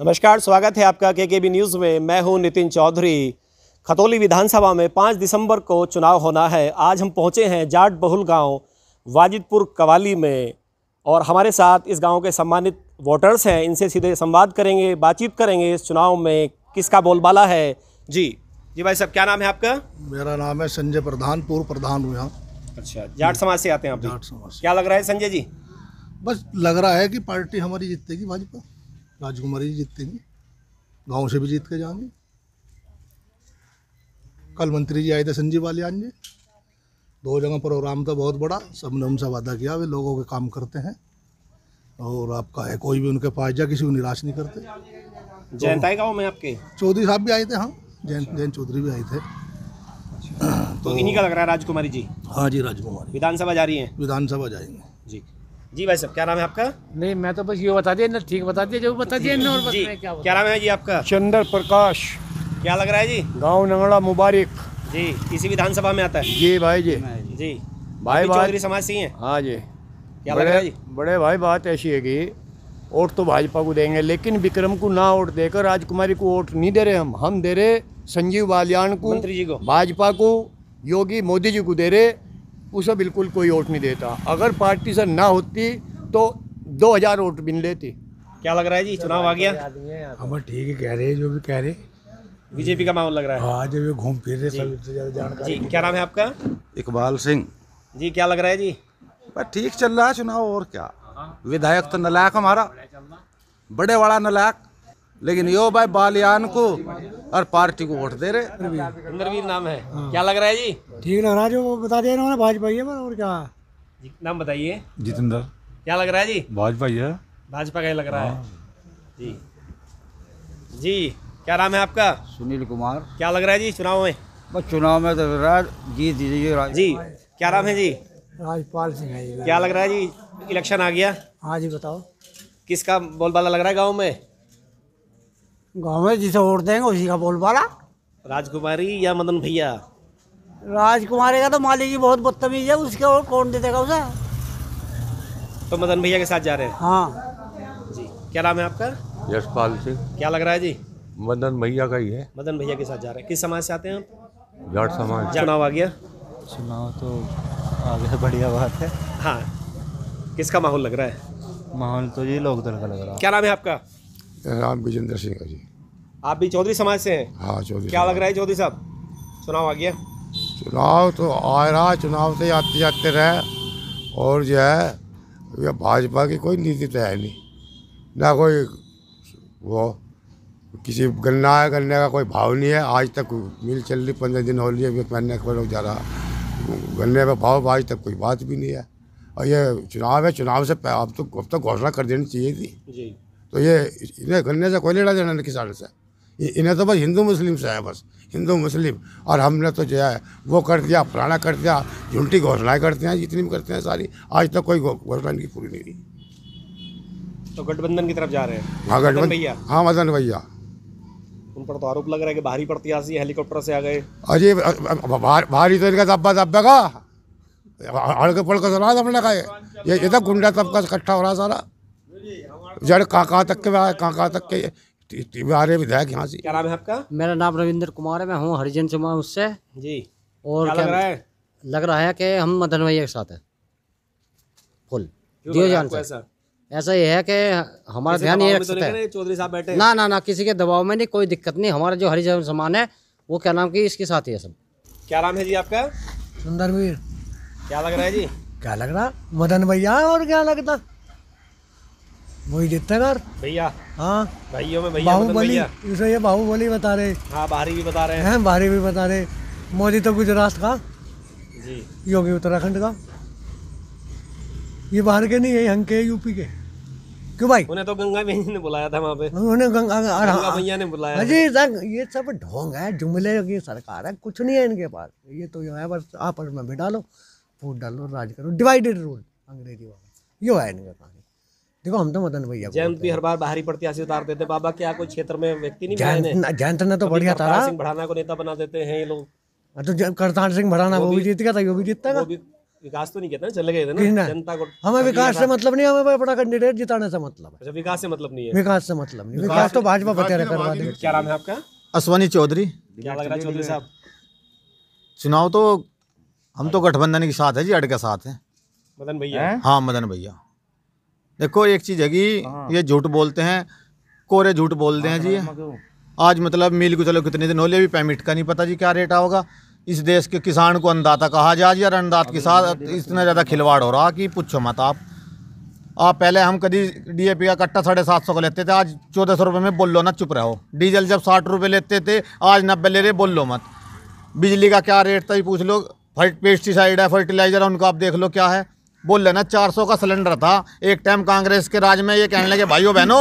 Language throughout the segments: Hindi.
नमस्कार स्वागत है आपका के के बी न्यूज़ में मैं हूं नितिन चौधरी खतौली विधानसभा में 5 दिसंबर को चुनाव होना है आज हम पहुंचे हैं जाट बहुल गांव वाजिदपुर कवाली में और हमारे साथ इस गांव के सम्मानित वोटर्स हैं इनसे सीधे संवाद करेंगे बातचीत करेंगे इस चुनाव में किसका बोलबाला है जी जी भाई साहब क्या नाम है आपका मेरा नाम है संजय प्रधान पूर्व प्रधान हूँ यहाँ अच्छा जाट समाज से आते हैं आप जाट समाज क्या लग रहा है संजय जी बस लग रहा है कि पार्टी हमारी जीतेगी भाजपा राजकुमारी जी जीतेंगे गाँव से भी जीत के जाएंगे कल मंत्री जी आए थे संजीव वालियान जी दो जगह प्रोग्राम था तो बहुत बड़ा सब ने उनसे वादा किया वे लोगों के काम करते हैं और आपका है कोई भी उनके पास जा किसी को निराश नहीं करते जयंत आए गाँव में आपके चौधरी साहब भी आए थे हाँ जयंत अच्छा। जयंत चौधरी भी आए थे तो, तो इन्हीं का लग रहा है राजकुमारी जी हाँ जी राजकुमारी विधानसभा जा रही है विधानसभा जाएंगे जी जी भाई साहब क्या नाम है आपका नहीं मैं तो बस ये बता दिया ठीक बता दिया जो बता दिया और बस जी, क्या क्या नाम है जी आपका चंद्र प्रकाश क्या लग रहा है जी गांव नंगड़ा मुबारक जी किसी विधानसभा में आता है जी भाई जी जी भाई चौधरी समाज से है हाँ जी क्या लग रहा है जी बड़े भाई बात ऐसी है की वोट तो भाजपा को देंगे लेकिन विक्रम को ना वोट देकर राजकुमारी को वोट नहीं दे रहे हम हम दे रहे संजीव बालियान को मंत्री जी को भाजपा को योगी मोदी जी को दे रहे उसे बिल्कुल कोई वोट नहीं देता अगर पार्टी से ना होती तो दो हज़ार वोट बिन लेती क्या लग रहा है जी चुनाव आ गया हम ठीक है कह रहे हैं जो भी कह रहे बीजेपी का माहौल लग रहा है हाँ जब घूम फिर रहे सबसे ज़्यादा जानकारी जी क्या नाम है आपका इकबाल सिंह जी क्या लग रहा है जी बस ठीक चल रहा है चुनाव और क्या विधायक तो नलायक हमारा बड़े वाला नलायक लेकिन यो भाई बालियान को और पार्टी को वोट दे रहे इंद्रवीर नाम है हाँ। क्या लग रहा है जी ठीक लग रहा है जो बता दिया इन्होंने भाजपा ही है और क्या नाम बताइए जितेंद्र क्या लग रहा है जी भाजपा ही है भाजपा का ही लग रहा है हाँ। जी जी क्या नाम है आपका सुनील कुमार क्या लग रहा है जी चुनाव में बस चुनाव में तो राज जीत दीजिए जी क्या नाम है जी राजपाल सिंह है क्या लग रहा है जी इलेक्शन आ गया हाँ जी बताओ किसका बोलबाला लग रहा है गाँव में गाँव में जिसे वोट देंगे उसी का बोल पाला राजकुमारी या मदन भैया राजकुमारी का तो मालिक ही बहुत बदतमीज है उसके और कौन दे देगा उसे तो मदन भैया के साथ जा रहे हैं हाँ जी क्या नाम है आपका यशपाल सिंह क्या लग रहा है जी मदन भैया का ही है मदन भैया के साथ जा रहे हैं किस समाज से आते हैं आप जाट समाज चुनाव आ गया चुनाव तो आ गया बढ़िया बात है हाँ किसका माहौल लग रहा है माहौल तो ये लोकदल का लग रहा है क्या नाम है आपका राम विजेंद्र सिंह जी आप भी चौधरी समाज से हैं हाँ चौधरी क्या लग रहा है चौधरी साहब चुनाव आ गया चुनाव तो आ रहा चुनाव से आते जाते रहे और जो है भाजपा की कोई नीति तो है नहीं ना कोई वो किसी गन्ना है गन्ने का कोई भाव नहीं है आज तक मिल चल रही पंद्रह दिन हो रही है को लोग जा रहा गन्ने का भाव आज तक कोई बात भी नहीं है और ये चुनाव है चुनाव से अब तो अब तक तो घोषणा कर देनी चाहिए थी तो ये इन्हें गन्ने से कोई लेना देना किसान से इन्हें तो बस हिंदू मुस्लिम से है बस हिंदू मुस्लिम और हमने तो जो है वो कर दिया फलाना कर दिया झूठी घोषणाएं करते हैं जितनी भी करते हैं सारी आज तक तो कोई घोषणा इनकी पूरी नहीं हुई तो गठबंधन की तरफ जा रहे हैं हाँ गठबंधन भैया हाँ मदन भैया उन पर तो आरोप लग रहा है कि भारी प्रत्याशी हेलीकॉप्टर से आ गए अरे भारी तो इनका दब्बा दब्बे का हड़के पड़के सुना तो हमने कहा ये तो गुंडा तबका इकट्ठा हो रहा सारा जड़ काका तक के काका तक के बारे विधायक यहाँ से क्या नाम है आपका मेरा नाम रविंद्र कुमार है मैं हूँ हरिजन से उससे जी और क्या लग रहा है लग रहा है कि हम मदन भैया के साथ है फुल दियो जान ऐसा ये है कि हमारा ध्यान ये रख तो सकता चौधरी साहब बैठे ना ना ना किसी के दबाव में नहीं कोई दिक्कत नहीं हमारा जो हरिजन समान है वो क्या नाम की इसके साथ ही है सब क्या नाम है जी आपका सुंदरवीर क्या लग रहा है जी क्या लग रहा मदन भैया और क्या लगता मोहिदित्य कर भैया हाँ भाइयों में भैया मतलब बाहुबली इसे ये बाहुबली बता रहे हाँ बाहरी भी बता रहे हैं बाहरी भी बता रहे मोदी तो गुजरात का जी योगी उत्तराखंड का ये बाहर के नहीं है हंके यूपी के क्यों भाई उन्हें तो गंगा भैया ने बुलाया था वहाँ पे उन्होंने गंगा भैया ने बुलाया अजी सर ये सब ढोंग है जुमले की सरकार है कुछ नहीं है इनके पास ये तो यो है बस आपस में भी डालो फूट डालो राज करो डिवाइडेड रूल अंग्रेजी वाला यो है इनके पास देखो हम तो मदन भैया जयंत भी हर बार बाहरी प्रत्याशी हाँ, उतार देते हाँ, बाबा हाँ, क्या कोई क्षेत्र में व्यक्ति नहीं जयंत ने तो, तो, तो बढ़िया था सिंह भड़ाना को नेता बना देते हैं ये लोग तो करतार सिंह भड़ाना वो भी जीत गया था वो भी जीतता है विकास तो नहीं कहते चले गए थे ना जनता को हमें विकास से मतलब नहीं हमें बड़ा कैंडिडेट जिताने से मतलब है अच्छा, विकास से मतलब नहीं है विकास से मतलब नहीं विकास तो भाजपा बचा करवा देगी क्या नाम है आपका अश्वनी चौधरी क्या लग रहा है चौधरी साहब चुनाव तो हम तो गठबंधन के साथ है जी अड़ के साथ है मदन भैया हाँ मदन भैया देखो एक चीज़ है कि हाँ। ये झूठ बोलते हैं कोरे झूठ बोलते हैं हाँ, जी आज मतलब मिल को चलो कितने दिन हो ले पेमिट पेमेंट का नहीं पता जी क्या रेट आओगा इस देश के किसान को अन्नदाता कहा जा यार अनदात के साथ इतना ज़्यादा खिलवाड़ हो रहा कि पूछो मत आप आप पहले हम कभी डीएपी का कट्टा साढ़े सात सौ का लेते थे आज चौदह सौ रुपये में बोल लो ना चुप रहो डीजल जब साठ रुपये लेते थे आज नब्बे ले रहे बोल लो मत बिजली का क्या रेट था ये पूछ लो फर्ट पेस्टिसाइड है फर्टिलाइज़र है उनका आप देख लो क्या है बोल लेना 400 का सिलेंडर था एक टाइम कांग्रेस के राज में ये कहने लगे भाइयों बहनों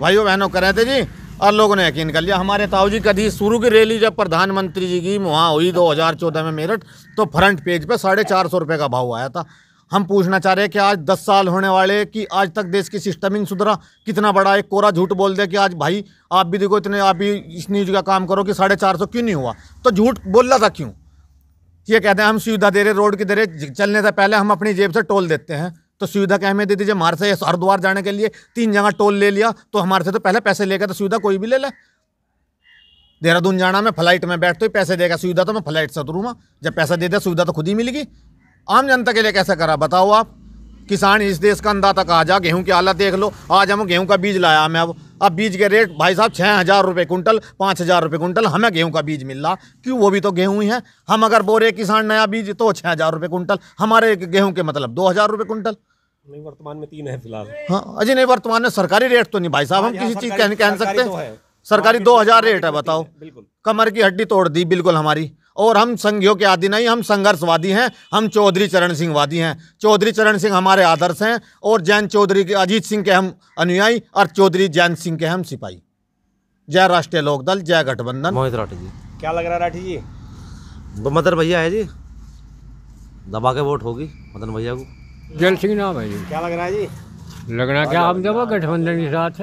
भाइयों बहनों कर रहे थे जी और लोगों ने यकीन कर लिया हमारे ताऊ जी कभी शुरू की रैली जब प्रधानमंत्री जी की वहाँ हुई 2014 में मेरठ तो फ्रंट पेज पे साढ़े चार सौ रुपये का भाव आया था हम पूछना चाह रहे हैं कि आज दस साल होने वाले कि आज तक देश की सिस्टम ही सुधरा कितना बड़ा एक कोरा झूठ बोल दे कि आज भाई आप भी देखो इतने आप भी इस न्यूज का काम करो कि साढ़े चार सौ क्यों नहीं हुआ तो झूठ बोल रहा था क्यों ये कहते हैं हम सुविधा दे रहे रोड की दे रहे चलने से पहले हम अपनी जेब से टोल देते हैं तो सुविधा क्या हमें दे दीजिए हमारे से हरिद्वार जाने के लिए तीन जगह टोल ले लिया तो हमारे से तो पहले पैसे लेकर तो सुविधा कोई भी ले ले देहरादून जाना मैं फ्लाइट में बैठते ही पैसे देगा सुविधा तो मैं फ्लाइट से उतरूँगा जब पैसा दे दे सुविधा तो खुद ही मिलेगी आम जनता के लिए कैसा करा बताओ आप किसान इस देश का अंदाता कहा जा गेहूं की हालत देख लो आज हम गेहूं का बीज लाया मैं अब अब बीज के रेट भाई साहब छः हज़ार रुपये कुंटल पाँच हज़ार रुपये कुंटल हमें गेहूँ का बीज मिल रहा क्यों वो भी तो गेहूं ही है हम अगर बोरे किसान नया बीज तो छः हज़ार रुपये कुंटल हमारे गेहूँ के मतलब दो हज़ार रुपये कुंटल नहीं वर्तमान में तीन है फिलहाल हाँ अजी नहीं वर्तमान में सरकारी रेट तो नहीं भाई साहब हम हाँ, किसी चीज़ कह सकते तो हैं सकते सरकारी दो हज़ार रेट है बताओ बिल्कुल कमर की हड्डी तोड़ दी बिल्कुल हमारी और हम संघियों के आदि नहीं हम संघर्षवादी हैं हम चौधरी चरण सिंह वादी हैं चौधरी चरण सिंह हमारे आदर्श हैं और जैन चौधरी के अजीत सिंह के हम अनुयायी और चौधरी जैन सिंह के हम सिपाही जय राष्ट्रीय लोकदल जय गठबंधन मोहित राठी जी क्या लग रहा है राठी जी मदन भैया है जी दबा के वोट होगी मदन भैया को जैन सिंह नाम है जी क्या लग रहा है जी लगना क्या हम जब गठबंधन के साथ है